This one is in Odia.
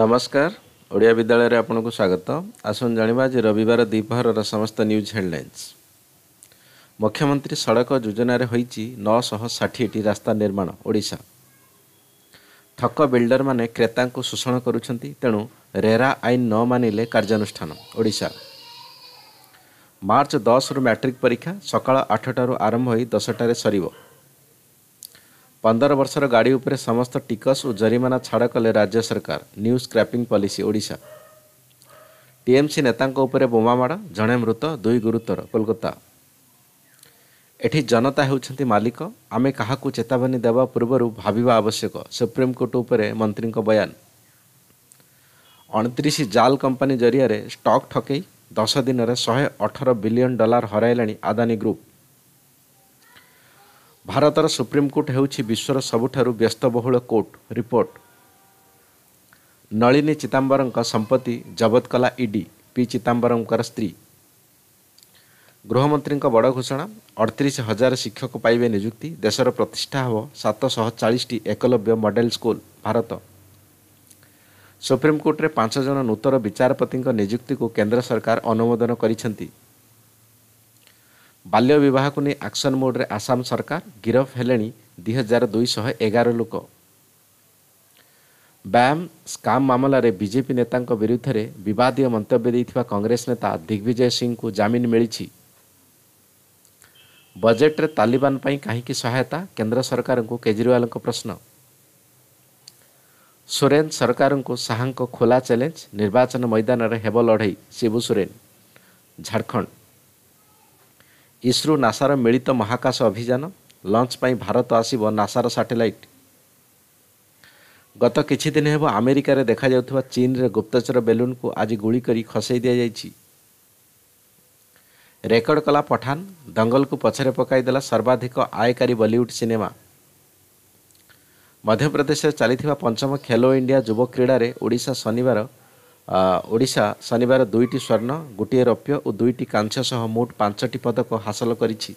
ନମସ୍କାର ଓଡ଼ିଆ ବିଦ୍ୟାଳୟରେ ଆପଣଙ୍କୁ ସ୍ୱାଗତ ଆସନ୍ତୁ ଜାଣିବା ଆଜି ରବିବାର ଦ୍ୱିପହରର ସମସ୍ତ ନ୍ୟୁଜ୍ ହେଡ଼ଲାଇନ୍ସ ମୁଖ୍ୟମନ୍ତ୍ରୀ ସଡ଼କ ଯୋଜନାରେ ହୋଇଛି ନଅଶହ ଷାଠିଏଟି ରାସ୍ତା ନିର୍ମାଣ ଓଡ଼ିଶା ଠକ ବିଲ୍ଡରମାନେ କ୍ରେତାଙ୍କୁ ଶୋଷଣ କରୁଛନ୍ତି ତେଣୁ ରେରା ଆଇନ ନ ମାନିଲେ କାର୍ଯ୍ୟାନୁଷ୍ଠାନ ଓଡ଼ିଶା ମାର୍ଚ୍ଚ ଦଶରୁ ମାଟ୍ରିକ୍ ପରୀକ୍ଷା ସକାଳ ଆଠଟାରୁ ଆରମ୍ଭ ହୋଇ ଦଶଟାରେ ସରିବ ପନ୍ଦର ବର୍ଷର ଗାଡ଼ି ଉପରେ ସମସ୍ତ ଟିକସ ଓ ଜରିମାନା ଛାଡ଼ କଲେ ରାଜ୍ୟ ସରକାର new scrapping policy Odisha TMC ନେତାଙ୍କ ଉପରେ ବୋମାମାଡ଼ ଜଣେ ମୃତ ଦୁଇ ଗୁରୁତର କୋଲକାତା ଏଠି ଜନତା ହେଉଛନ୍ତି ମାଲିକ ଆମେ କାହାକୁ ଚେତାବନୀ ଦେବା ପୂର୍ବରୁ ଭାବିବା ଆବଶ୍ୟକ ସୁପ୍ରିମକୋର୍ଟ ଉପରେ ମନ୍ତ୍ରୀଙ୍କ ବୟାନ ଅଣତିରିଶ ଜାଲ କମ୍ପାନୀ ଜରିଆରେ ଷ୍ଟକ୍ ଠକେଇ ଦଶ ଦିନରେ ଶହେ ଅଠର ବିଲିୟନ୍ ଡଲାର ହରାଇଲାଣି ଆଦାନୀ ଗ୍ରୁପ୍ ଭାରତର ସୁପ୍ରିମକୋର୍ଟ ହେଉଛି ବିଶ୍ୱର ସବୁଠାରୁ ବ୍ୟସ୍ତବହୁଳ କୋର୍ଟ ରିପୋର୍ଟ ନଳିନୀ ଚିଦାମ୍ବରଙ୍କ ସମ୍ପତ୍ତି ଜବତ କଲା ଇଡି ପି ଚିଦାମ୍ବରମ୍ଙ୍କର ସ୍ତ୍ରୀ ଗୃହମନ୍ତ୍ରୀଙ୍କ ବଡ଼ ଘୋଷଣା ଅଠତିରିଶ ହଜାର ଶିକ୍ଷକ ପାଇବେ ନିଯୁକ୍ତି ଦେଶର ପ୍ରତିଷ୍ଠା ହେବ ସାତଶହ ଚାଳିଶଟି ଏକଲବ୍ୟ ମଡେଲ ସ୍କୁଲ ଭାରତ ସୁପ୍ରିମକୋର୍ଟରେ ପାଞ୍ଚ ଜଣ ନୂତନ ବିଚାରପତିଙ୍କ ନିଯୁକ୍ତିକୁ କେନ୍ଦ୍ର ସରକାର ଅନୁମୋଦନ କରିଛନ୍ତି ବାଲ୍ୟ ବିବାହକୁ ନେଇ ଆକ୍ସନ୍ ମୋଡ଼ରେ ଆସାମ ସରକାର ଗିରଫ ହେଲେଣି ଦୁଇ ହଜାର ଦୁଇଶହ ଏଗାର ଲୋକ ବ୍ୟାମ୍ ସ୍କାମ୍ ମାମଲାରେ ବିଜେପି ନେତାଙ୍କ ବିରୁଦ୍ଧରେ ବିବାଦୀୟ ମନ୍ତବ୍ୟ ଦେଇଥିବା କଂଗ୍ରେସ ନେତା ଦିଗ୍ବିଜୟ ସିଂଙ୍କୁ ଜାମିନ ମିଳିଛି ବଜେଟ୍ରେ ତାଲିବାନ ପାଇଁ କାହିଁକି ସହାୟତା କେନ୍ଦ୍ର ସରକାରଙ୍କୁ କେଜରିୱାଲଙ୍କ ପ୍ରଶ୍ନ ସୁରେନ୍ ସରକାରଙ୍କୁ ଶାହାଙ୍କ ଖୋଲା ଚ୍ୟାଲେଞ୍ଜ ନିର୍ବାଚନ ମଇଦାନରେ ହେବ ଲଢ଼େଇ ଶିବୁ ସୋରେନ୍ ଝାଡ଼ଖଣ୍ଡ ଇସ୍ରୋ ନାସାର ମିଳିତ ମହାକାଶ ଅଭିଯାନ ଲଞ୍ଚ ପାଇଁ ଭାରତ ଆସିବ ନାସାର ସାଟେଲାଇଟ୍ ଗତ କିଛି ଦିନ ହେବ ଆମେରିକାରେ ଦେଖାଯାଉଥିବା ଚୀନ୍ରେ ଗୁପ୍ତଚର ବେଲୁନ୍କୁ ଆଜି ଗୁଳି କରି ଖସାଇ ଦିଆଯାଇଛି ରେକର୍ଡ କଲା ପଠାନ ଦଙ୍ଗଲକୁ ପଛରେ ପକାଇଦେଲା ସର୍ବାଧିକ ଆୟକାରୀ ବଲିଉଡ୍ ସିନେମା ମଧ୍ୟପ୍ରଦେଶରେ ଚାଲିଥିବା ପଞ୍ଚମ ଖେଲୋ ଇଣ୍ଡିଆ ଯୁବ କ୍ରୀଡ଼ାରେ ଓଡ଼ିଶା ଶନିବାର ଓଡ଼ିଶା ଶନିବାର ଦୁଇଟି ସ୍ୱର୍ଣ୍ଣ ଗୋଟିଏ ରୌପ୍ୟ ଓ ଦୁଇଟି କାଂଶ ସହ ମୋଟ ପାଞ୍ଚଟି ପଦକ ହାସଲ କରିଛି